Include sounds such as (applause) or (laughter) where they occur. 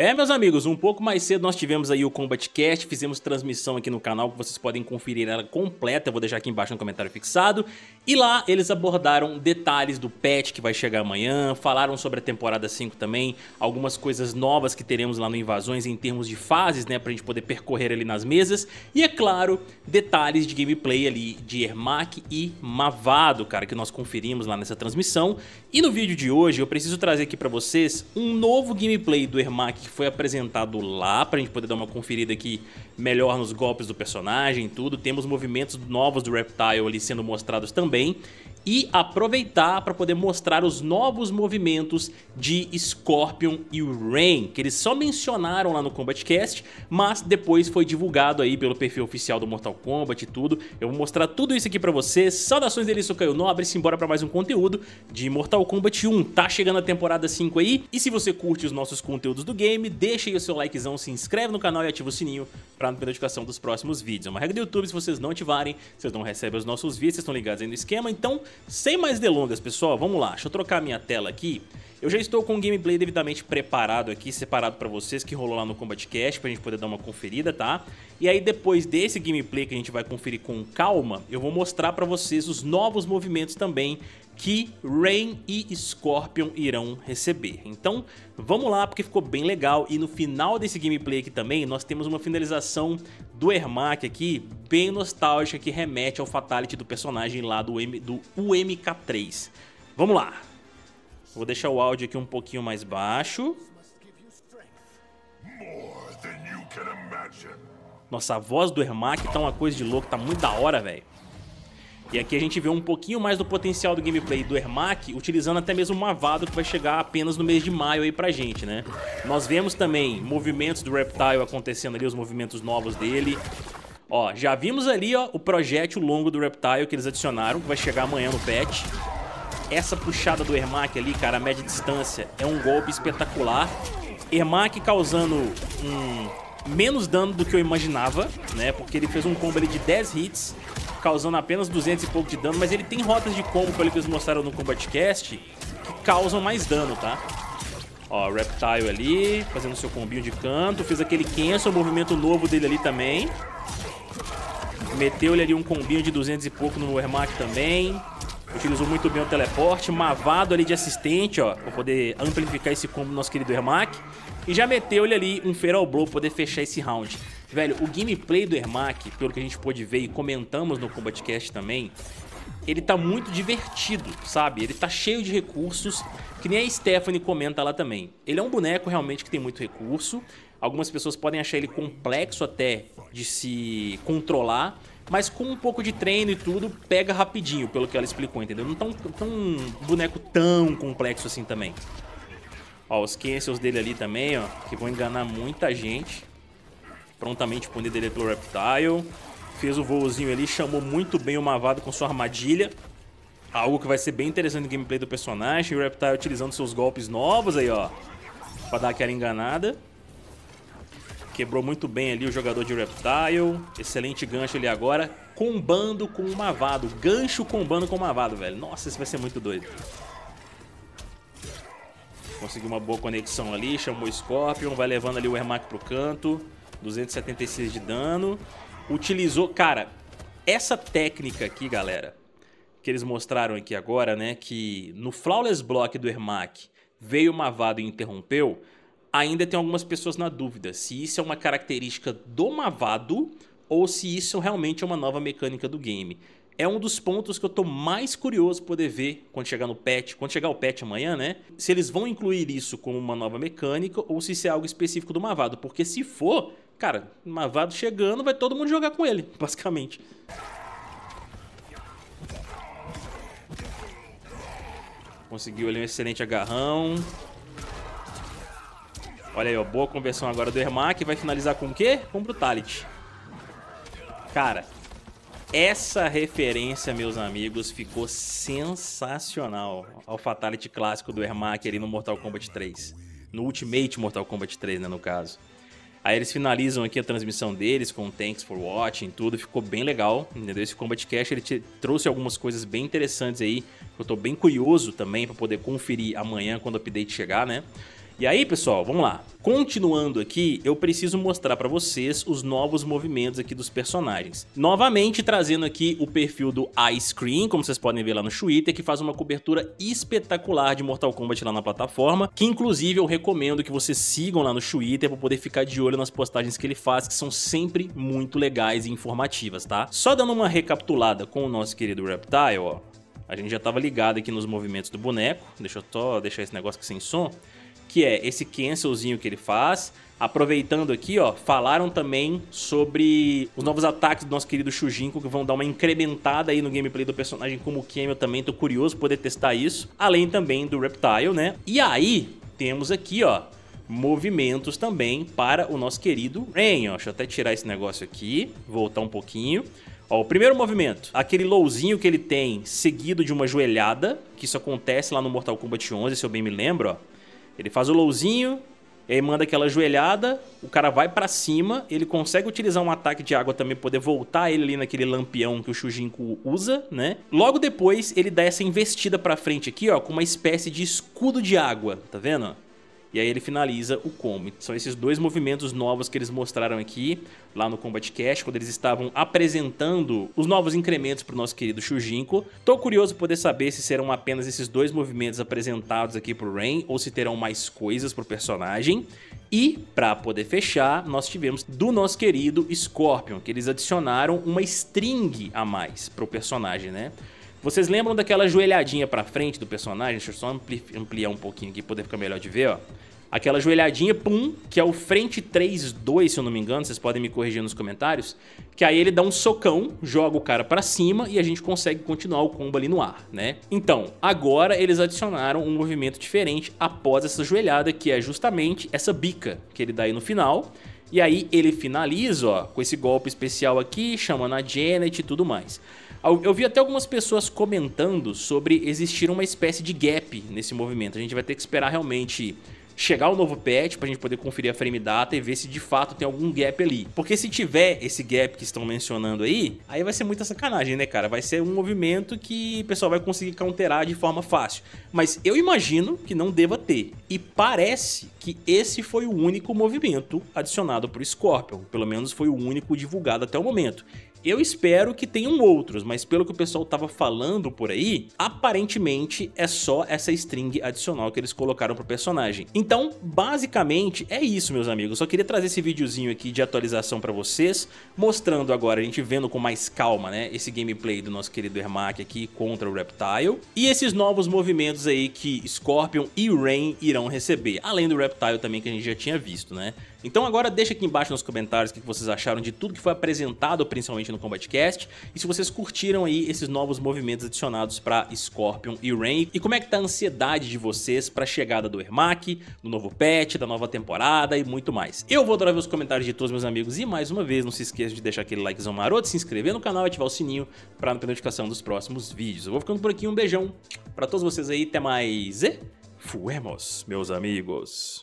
É, meus amigos, um pouco mais cedo nós tivemos aí o Combat Cast, fizemos transmissão aqui no canal, vocês podem conferir ela completa, eu vou deixar aqui embaixo no comentário fixado. E lá eles abordaram detalhes do patch que vai chegar amanhã, falaram sobre a temporada 5 também, algumas coisas novas que teremos lá no Invasões em termos de fases, né, pra gente poder percorrer ali nas mesas. E é claro, detalhes de gameplay ali de Ermac e Mavado, cara, que nós conferimos lá nessa transmissão. E no vídeo de hoje eu preciso trazer aqui pra vocês um novo gameplay do Ermac que foi apresentado lá, pra gente poder dar uma conferida aqui melhor nos golpes do personagem e tudo. Temos movimentos novos do Reptile ali sendo mostrados também e aproveitar para poder mostrar os novos movimentos de Scorpion e Rain, que eles só mencionaram lá no Combat Cast, mas depois foi divulgado aí pelo perfil oficial do Mortal Kombat e tudo. Eu vou mostrar tudo isso aqui para vocês. Saudações delícia, eu Caio Nobre, simbora para mais um conteúdo de Mortal Kombat 1. Tá chegando a temporada 5 aí, e se você curte os nossos conteúdos do game, deixa aí o seu likezão, se inscreve no canal e ativa o sininho para não perder notificação dos próximos vídeos. É uma regra do YouTube, se vocês não ativarem, vocês não recebem os nossos vídeos, vocês estão ligados aí no esquema, então sem mais delongas, pessoal, vamos lá. Deixa eu trocar minha tela aqui. Eu já estou com o gameplay devidamente preparado aqui, separado para vocês, que rolou lá no Combat Cast, pra gente poder dar uma conferida, tá? E aí depois desse gameplay que a gente vai conferir com calma, eu vou mostrar para vocês os novos movimentos também que Rain e Scorpion irão receber. Então, vamos lá, porque ficou bem legal. E no final desse gameplay aqui também, nós temos uma finalização do Ermac aqui, bem nostálgica, que remete ao fatality do personagem lá do, M, do UMK3. Vamos lá. Vou deixar o áudio aqui um pouquinho mais baixo. Nossa, a voz do Ermac tá uma coisa de louco, tá muito da hora, velho. E aqui a gente vê um pouquinho mais do potencial do gameplay do Ermac, utilizando até mesmo uma Vado que vai chegar apenas no mês de maio aí pra gente, né? Nós vemos também movimentos do Reptile acontecendo ali, os movimentos novos dele. Ó, já vimos ali ó, o projétil longo do Reptile que eles adicionaram, que vai chegar amanhã no patch. Essa puxada do Ermac ali, cara, a média distância, é um golpe espetacular. Ermac causando um menos dano do que eu imaginava, né? Porque ele fez um combo ali de 10 hits causando apenas 200 e pouco de dano, mas ele tem rotas de combo que eles mostraram no Combat Cast que causam mais dano, tá? Ó, Reptile ali, fazendo seu combinho de canto, fez aquele o movimento novo dele ali também. Meteu ele ali um combinho de 200 e pouco no Ermac também. Utilizou muito bem o teleporte, mavado ali de assistente, ó, pra poder amplificar esse combo do nosso querido Ermac. E já meteu ele ali um Feral Blow pra poder fechar esse round. Velho, o gameplay do Ermac, pelo que a gente pôde ver e comentamos no Combatcast também, ele tá muito divertido, sabe? Ele tá cheio de recursos, que nem a Stephanie comenta lá também. Ele é um boneco realmente que tem muito recurso. Algumas pessoas podem achar ele complexo até de se controlar, mas com um pouco de treino e tudo, pega rapidinho, pelo que ela explicou, entendeu? Não tão tá um, tá um boneco tão complexo assim também. Ó, os cancels dele ali também, ó, que vão enganar muita gente prontamente punido ele pelo Reptile. Fez o voozinho ali, chamou muito bem o Mavado com sua armadilha. Algo que vai ser bem interessante no gameplay do personagem. O Reptile utilizando seus golpes novos aí, ó. Pra dar aquela enganada. Quebrou muito bem ali o jogador de Reptile. Excelente gancho ali agora. Combando com o Mavado. Gancho combando com o Mavado, velho. Nossa, isso vai ser muito doido. Conseguiu uma boa conexão ali. Chamou o Scorpion. Vai levando ali o Ermac pro canto. 276 de dano. Utilizou... Cara, essa técnica aqui, galera, que eles mostraram aqui agora, né? Que no Flawless Block do Ermac veio uma Mavado e interrompeu. Ainda tem algumas pessoas na dúvida se isso é uma característica do Mavado ou se isso realmente é uma nova mecânica do game é um dos pontos que eu tô mais curioso poder ver quando chegar no patch, quando chegar o patch amanhã, né? Se eles vão incluir isso como uma nova mecânica ou se isso é algo específico do Mavado, porque se for, cara, Mavado chegando, vai todo mundo jogar com ele, (laughs) basicamente. Conseguiu ali um excelente agarrão. Olha aí, ó, boa conversão agora do Ermac. Vai finalizar com o quê? Com o Brutality. Cara, essa referência, meus amigos, ficou sensacional ao Fatality clássico do Ermac ali no Mortal Kombat 3. No Ultimate Mortal Kombat 3, né, no caso. Aí eles finalizam aqui a transmissão deles com Thanks for Watching, tudo, ficou bem legal, entendeu? Esse Combat Cash ele te trouxe algumas coisas bem interessantes aí, que eu tô bem curioso também para poder conferir amanhã quando o update chegar, né? E aí, pessoal, vamos lá. Continuando aqui, eu preciso mostrar para vocês os novos movimentos aqui dos personagens. Novamente trazendo aqui o perfil do Ice Cream, como vocês podem ver lá no Twitter, que faz uma cobertura espetacular de Mortal Kombat lá na plataforma, que inclusive eu recomendo que vocês sigam lá no Twitter para poder ficar de olho nas postagens que ele faz, que são sempre muito legais e informativas, tá? Só dando uma recapitulada com o nosso querido Reptile, ó. A gente já estava ligado aqui nos movimentos do boneco. Deixa eu só deixar esse negócio aqui sem som que é esse cancelzinho que ele faz. Aproveitando aqui, ó, falaram também sobre os novos ataques do nosso querido Shujinko, que vão dar uma incrementada aí no gameplay do personagem como eu também, tô curioso poder testar isso. Além também do Reptile, né? E aí, temos aqui, ó, movimentos também para o nosso querido Rain, ó. Deixa eu até tirar esse negócio aqui, voltar um pouquinho. Ó, o primeiro movimento, aquele lowzinho que ele tem seguido de uma joelhada, que isso acontece lá no Mortal Kombat 11, se eu bem me lembro, ó. Ele faz o lowzinho, aí manda aquela joelhada, o cara vai para cima, ele consegue utilizar um ataque de água também, poder voltar ele ali naquele lampião que o Shujinko usa, né? Logo depois, ele dá essa investida pra frente aqui, ó, com uma espécie de escudo de água, tá vendo? e aí ele finaliza o combo. São esses dois movimentos novos que eles mostraram aqui, lá no Combat Cash, quando eles estavam apresentando os novos incrementos para o nosso querido Shujinko. Tô curioso poder saber se serão apenas esses dois movimentos apresentados aqui pro Rain, ou se terão mais coisas pro personagem. E, para poder fechar, nós tivemos do nosso querido Scorpion, que eles adicionaram uma string a mais pro personagem, né? Vocês lembram daquela joelhadinha pra frente do personagem? Deixa eu só ampli ampliar um pouquinho aqui pra poder ficar melhor de ver, ó. Aquela joelhadinha, pum, que é o frente 3-2, se eu não me engano, vocês podem me corrigir nos comentários. Que aí ele dá um socão, joga o cara pra cima e a gente consegue continuar o combo ali no ar, né? Então, agora eles adicionaram um movimento diferente após essa joelhada, que é justamente essa bica que ele dá aí no final. E aí ele finaliza, ó, com esse golpe especial aqui, chamando a Janet e tudo mais. Eu vi até algumas pessoas comentando sobre existir uma espécie de gap nesse movimento. A gente vai ter que esperar realmente chegar o novo patch para a gente poder conferir a frame data e ver se de fato tem algum gap ali. Porque se tiver esse gap que estão mencionando aí, aí vai ser muita sacanagem, né, cara? Vai ser um movimento que o pessoal vai conseguir counterar de forma fácil. Mas eu imagino que não deva ter. E parece que esse foi o único movimento adicionado para o Scorpion. Pelo menos foi o único divulgado até o momento. Eu espero que tenham outros, mas pelo que o pessoal tava falando por aí, aparentemente é só essa string adicional que eles colocaram pro personagem. Então, basicamente, é isso, meus amigos. Só queria trazer esse videozinho aqui de atualização pra vocês, mostrando agora, a gente vendo com mais calma, né, esse gameplay do nosso querido Ermac aqui contra o Reptile. E esses novos movimentos aí que Scorpion e Rain irão receber, além do Reptile também que a gente já tinha visto, né? Então agora deixa aqui embaixo nos comentários o que vocês acharam de tudo que foi apresentado, principalmente gente no CombatCast. E se vocês curtiram aí esses novos movimentos adicionados para Scorpion e Rain. E como é que tá a ansiedade de vocês para a chegada do Ermac, do novo patch, da nova temporada e muito mais. Eu vou adorar ver os comentários de todos meus amigos e mais uma vez não se esqueça de deixar aquele likezão maroto, se inscrever no canal e ativar o sininho para não perder notificação dos próximos vídeos. Eu vou ficando por aqui, um beijão para todos vocês aí, até mais e fuemos, meus amigos.